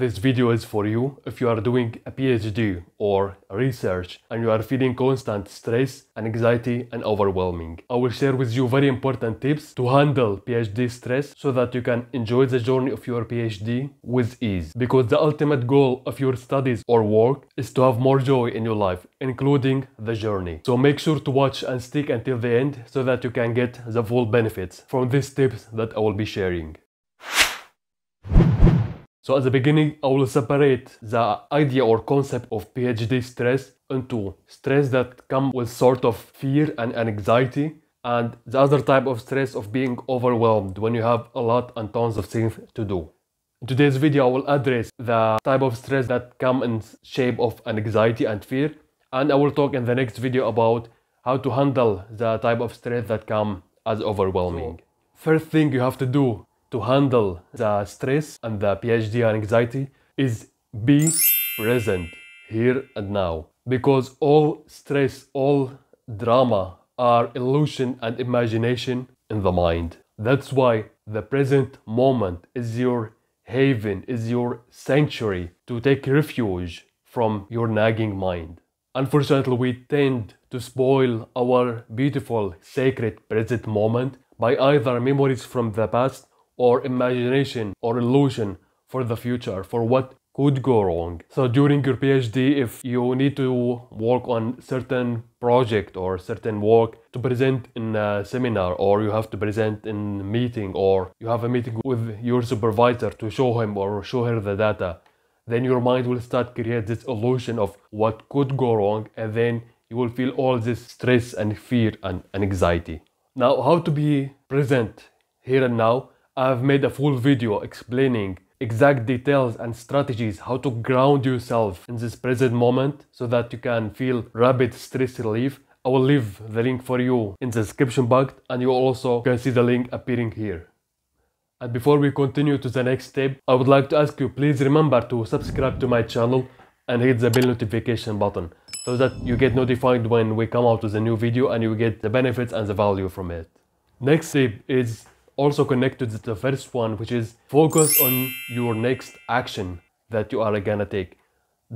This video is for you if you are doing a PhD or research and you are feeling constant stress and anxiety and overwhelming. I will share with you very important tips to handle PhD stress so that you can enjoy the journey of your PhD with ease. Because the ultimate goal of your studies or work is to have more joy in your life, including the journey. So make sure to watch and stick until the end so that you can get the full benefits from these tips that I will be sharing. So at the beginning, I will separate the idea or concept of PhD stress into stress that come with sort of fear and anxiety and the other type of stress of being overwhelmed when you have a lot and tons of things to do. In today's video, I will address the type of stress that come in shape of anxiety and fear and I will talk in the next video about how to handle the type of stress that come as overwhelming. First thing you have to do to handle the stress and the PhD anxiety is be present here and now. Because all stress, all drama are illusion and imagination in the mind. That's why the present moment is your haven, is your sanctuary to take refuge from your nagging mind. Unfortunately, we tend to spoil our beautiful, sacred present moment by either memories from the past or imagination or illusion for the future, for what could go wrong. So during your PhD, if you need to work on certain project or certain work to present in a seminar or you have to present in a meeting or you have a meeting with your supervisor to show him or show her the data, then your mind will start create this illusion of what could go wrong and then you will feel all this stress and fear and, and anxiety. Now, how to be present here and now I've made a full video explaining exact details and strategies how to ground yourself in this present moment so that you can feel rapid stress relief. I will leave the link for you in the description box and you also can see the link appearing here. And before we continue to the next step, I would like to ask you please remember to subscribe to my channel and hit the bell notification button so that you get notified when we come out with a new video and you get the benefits and the value from it. Next step is also connected to the first one, which is focus on your next action that you are gonna take.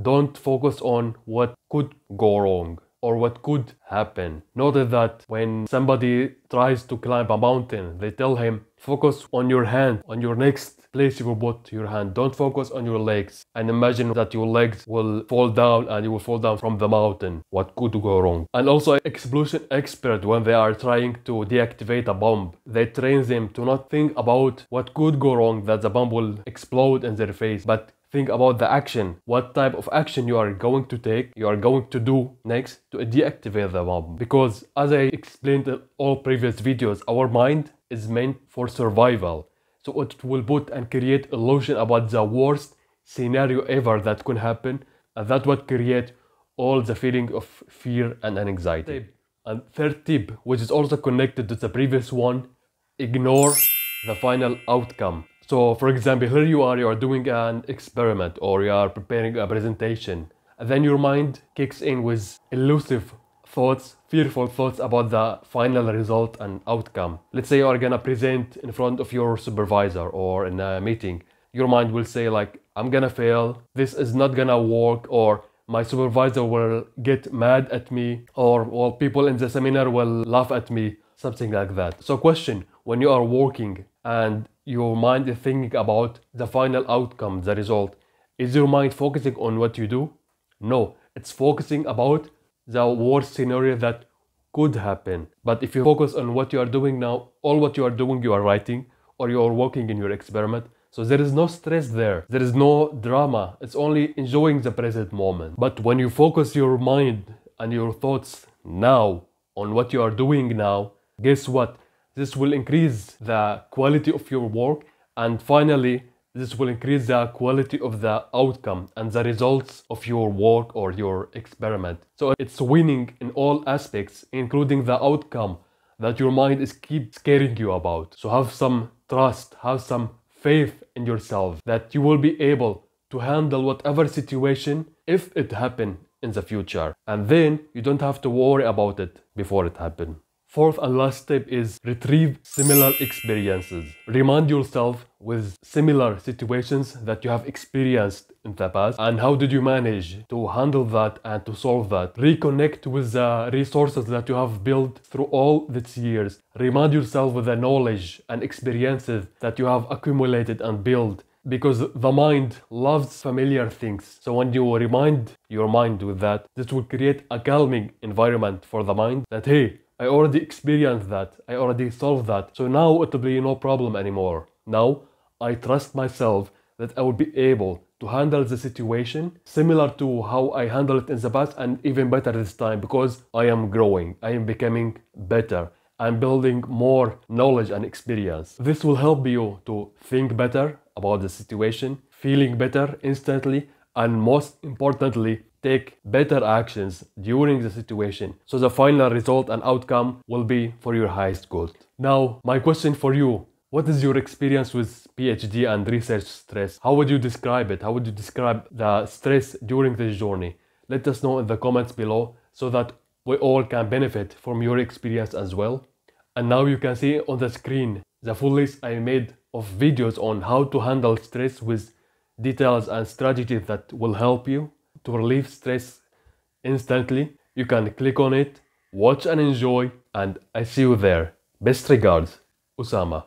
Don't focus on what could go wrong or what could happen. Notice that when somebody tries to climb a mountain, they tell him, focus on your hand, on your next place you will put your hand. Don't focus on your legs. And imagine that your legs will fall down and you will fall down from the mountain. What could go wrong? And also explosion expert when they are trying to deactivate a bomb. They train them to not think about what could go wrong that the bomb will explode in their face, but think about the action, what type of action you are going to take, you are going to do next to deactivate the bomb. Because as I explained in all previous videos, our mind is meant for survival. So it will put and create illusion about the worst scenario ever that could happen. And that would create all the feeling of fear and anxiety. And third tip, which is also connected to the previous one, ignore the final outcome. So for example, here you are, you are doing an experiment or you are preparing a presentation. And then your mind kicks in with elusive thoughts, fearful thoughts about the final result and outcome. Let's say you are gonna present in front of your supervisor or in a meeting. Your mind will say like, I'm gonna fail, this is not gonna work or my supervisor will get mad at me or well, people in the seminar will laugh at me, something like that. So question, when you are working and your mind is thinking about the final outcome, the result. Is your mind focusing on what you do? No, it's focusing about the worst scenario that could happen. But if you focus on what you are doing now, all what you are doing, you are writing or you are working in your experiment. So there is no stress there. There is no drama. It's only enjoying the present moment. But when you focus your mind and your thoughts now on what you are doing now, guess what? This will increase the quality of your work and finally this will increase the quality of the outcome and the results of your work or your experiment. So it's winning in all aspects, including the outcome that your mind is keep scaring you about. So have some trust, have some faith in yourself that you will be able to handle whatever situation if it happen in the future. And then you don't have to worry about it before it happen. Fourth and last step is retrieve similar experiences. Remind yourself with similar situations that you have experienced in the past and how did you manage to handle that and to solve that. Reconnect with the resources that you have built through all these years. Remind yourself with the knowledge and experiences that you have accumulated and built because the mind loves familiar things. So when you remind your mind with that, this will create a calming environment for the mind that, hey, I already experienced that, I already solved that, so now it will be no problem anymore. Now, I trust myself that I will be able to handle the situation similar to how I handled it in the past and even better this time because I am growing, I am becoming better. I'm building more knowledge and experience. This will help you to think better about the situation, feeling better instantly, and most importantly, take better actions during the situation so the final result and outcome will be for your highest good. Now, my question for you what is your experience with PhD and research stress? How would you describe it? How would you describe the stress during this journey? Let us know in the comments below so that we all can benefit from your experience as well. And now you can see on the screen the full list I made of videos on how to handle stress with details and strategies that will help you to relieve stress instantly. You can click on it, watch and enjoy, and I see you there. Best regards, Osama.